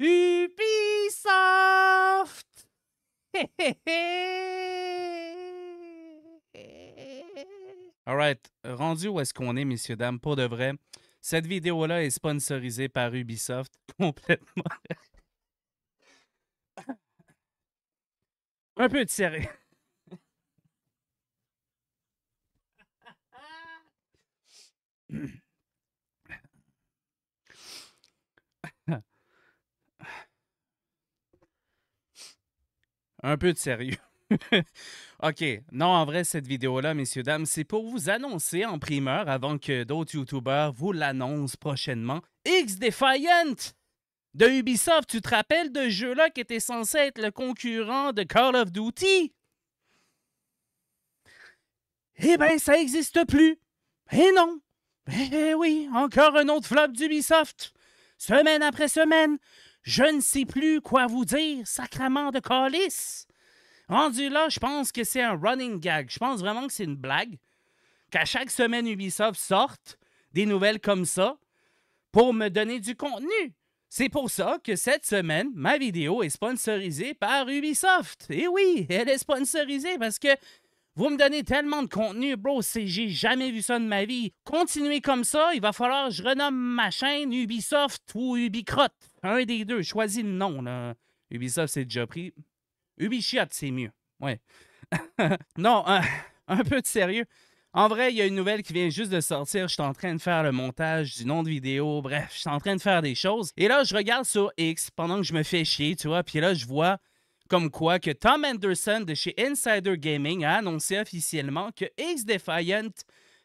Ubisoft right. rendu où est-ce qu'on est, messieurs, dames, pour de vrai. Cette vidéo-là est sponsorisée par Ubisoft complètement. Un peu de Un peu de sérieux. OK. Non, en vrai, cette vidéo-là, messieurs, dames, c'est pour vous annoncer en primeur, avant que d'autres YouTubers vous l'annoncent prochainement, X Defiant de Ubisoft. Tu te rappelles de jeu-là qui était censé être le concurrent de Call of Duty? Eh bien, ça n'existe plus. Eh non. Eh oui, encore un autre flop d'Ubisoft. Semaine après semaine, je ne sais plus quoi vous dire, sacrement de calice. Rendu là, je pense que c'est un running gag. Je pense vraiment que c'est une blague. Qu'à chaque semaine, Ubisoft sorte des nouvelles comme ça pour me donner du contenu. C'est pour ça que cette semaine, ma vidéo est sponsorisée par Ubisoft. Et eh oui, elle est sponsorisée parce que vous me donnez tellement de contenu, bro, c'est j'ai jamais vu ça de ma vie. Continuez comme ça, il va falloir que je renomme ma chaîne Ubisoft ou Ubicrot. Un des deux, choisis le nom, là. Ubisoft, c'est déjà pris. Ubichiot, c'est mieux. Ouais. non, un peu de sérieux. En vrai, il y a une nouvelle qui vient juste de sortir. Je suis en train de faire le montage du nom de vidéo. Bref, je suis en train de faire des choses. Et là, je regarde sur X pendant que je me fais chier, tu vois. Puis là, je vois comme quoi que Tom Anderson de chez Insider Gaming a annoncé officiellement que X-Defiant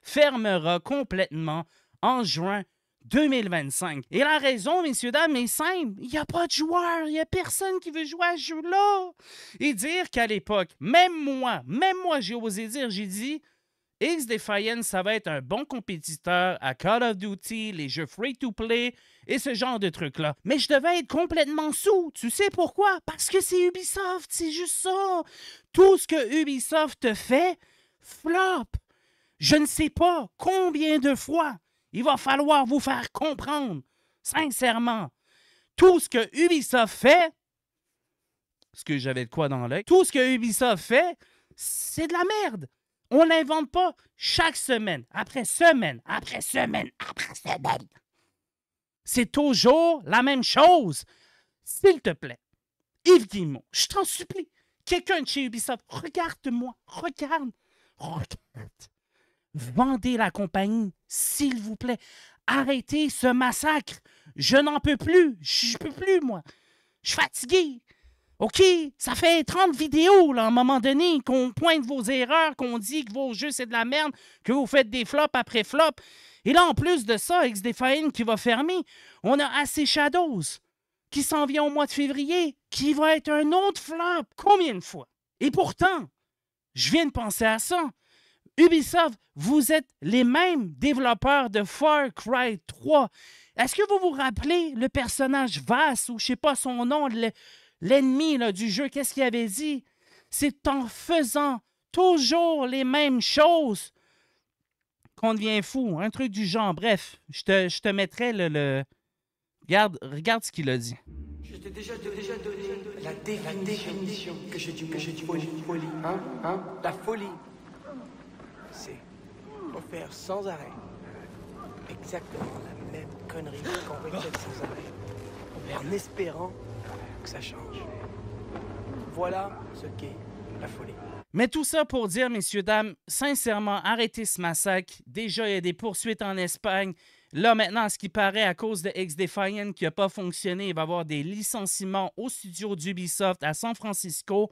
fermera complètement en juin 2025. Et la raison, messieurs, dames, est simple. Il n'y a pas de joueurs. Il n'y a personne qui veut jouer à ce jeu-là. Et dire qu'à l'époque, même moi, même moi, j'ai osé dire, j'ai dit, X-Defiance, ça va être un bon compétiteur à Call of Duty, les jeux free-to-play et ce genre de trucs-là. Mais je devais être complètement sous. Tu sais pourquoi? Parce que c'est Ubisoft, c'est juste ça. Tout ce que Ubisoft fait, flop. Je ne sais pas combien de fois il va falloir vous faire comprendre, sincèrement, tout ce que Ubisoft fait, ce que j'avais de quoi dans l'œil, tout ce que Ubisoft fait, c'est de la merde. On l'invente pas chaque semaine, après semaine, après semaine, après semaine. C'est toujours la même chose. S'il te plaît, Yves Guillemot, je t'en supplie, quelqu'un de chez Ubisoft, regarde-moi, regarde, regarde. Vendez la compagnie, s'il vous plaît. Arrêtez ce massacre. Je n'en peux plus. Je peux plus, moi. Je suis fatigué. OK, ça fait 30 vidéos, là, à un moment donné, qu'on pointe vos erreurs, qu'on dit que vos jeux, c'est de la merde, que vous faites des flops après flops. Et là, en plus de ça, défaillant qui va fermer, on a assez Shadows qui s'en vient au mois de février, qui va être un autre flop. Combien de fois? Et pourtant, je viens de penser à ça. Ubisoft, vous êtes les mêmes développeurs de Far Cry 3. Est-ce que vous vous rappelez le personnage Vass, ou je sais pas son nom, le, L'ennemi du jeu, qu'est-ce qu'il avait dit? C'est en faisant toujours les mêmes choses qu'on devient fou. Un truc du genre. Bref, je te, je te mettrai le, Regarde, regarde ce qu'il a dit. Je t'ai déjà, donné la définition, que je dis que je dis folie. Hein? Hein? La folie, c'est faire sans arrêt exactement la même connerie qu'on répète sans arrêt, en espérant que ça change. Voilà ce qu'est la folie. Mais tout ça pour dire, messieurs, dames, sincèrement, arrêtez ce massacre. Déjà, il y a des poursuites en Espagne. Là, maintenant, ce qui paraît, à cause de x qui n'a pas fonctionné, il va y avoir des licenciements au studio d'Ubisoft à San Francisco.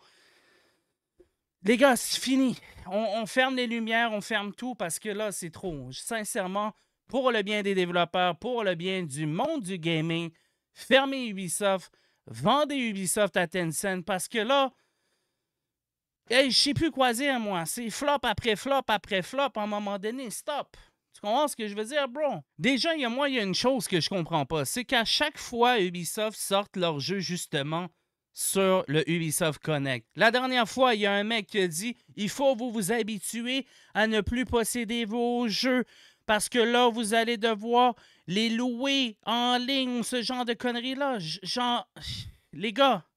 Les gars, c'est fini. On, on, ferme les lumières, on ferme tout parce que là, c'est trop. Sincèrement, pour le bien des développeurs, pour le bien du monde du gaming, fermez Ubisoft vendez Ubisoft à Tencent parce que là, hey, je sais plus quoi dire, moi. C'est flop après flop après flop. À un moment donné, stop. Tu comprends ce que je veux dire, bro? Déjà, il y a moi, il y a une chose que je comprends pas. C'est qu'à chaque fois, Ubisoft sortent leur jeu, justement, sur le Ubisoft Connect. La dernière fois, il y a un mec qui a dit il faut vous vous habituer à ne plus posséder vos jeux parce que là, vous allez devoir les louer en ligne ce genre de conneries-là. Genre, les gars,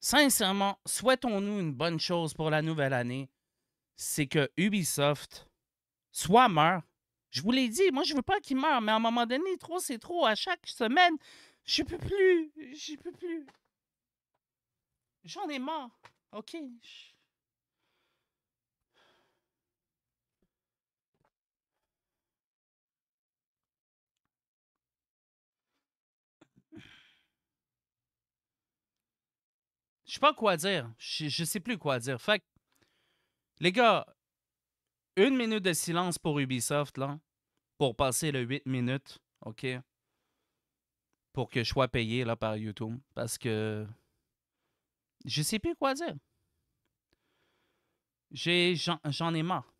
sincèrement, souhaitons-nous une bonne chose pour la nouvelle année, c'est que Ubisoft soit meurt. Je vous l'ai dit, moi, je veux pas qu'il meure, mais à un moment donné, trop, c'est trop. À chaque semaine, je peux plus. Je peux plus. J'en ai marre. OK? Je sais pas quoi dire. Je, sais plus quoi dire. Fait les gars, une minute de silence pour Ubisoft, là, pour passer le 8 minutes, OK? Pour que je sois payé, là, par YouTube. Parce que. Je sais plus quoi dire. J'ai, j'en, j'en ai marre.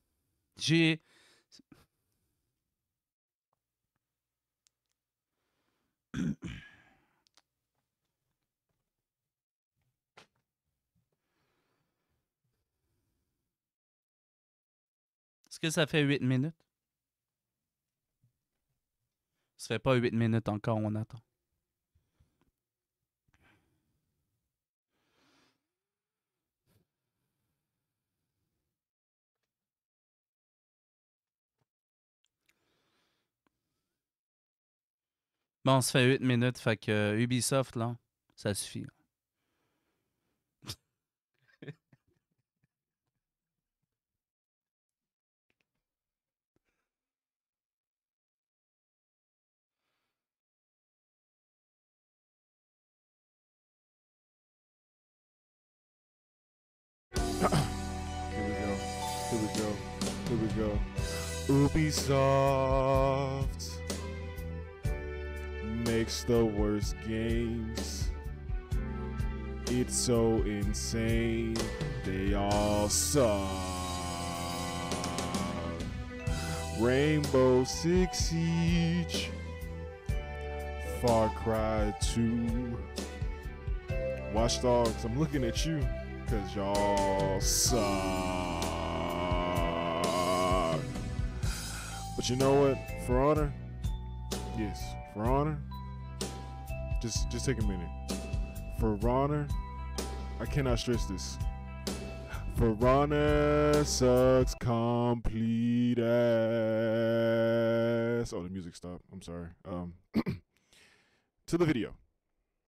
J'ai. Est-ce que ça fait 8 minutes? Ça fait pas 8 minutes encore, on attend. Bon, ça fait 8 minutes, fait que euh, Ubisoft, là, ça suffit. ago. Ubisoft makes the worst games. It's so insane. They all suck. Rainbow Six Siege, Far Cry 2, Watch Dogs. I'm looking at you, cause y'all suck. you know what? For honor, yes, for honor. Just just take a minute. For honor, I cannot stress this. For honor sucks complete ass. Oh, the music stopped. I'm sorry. Um, to the video.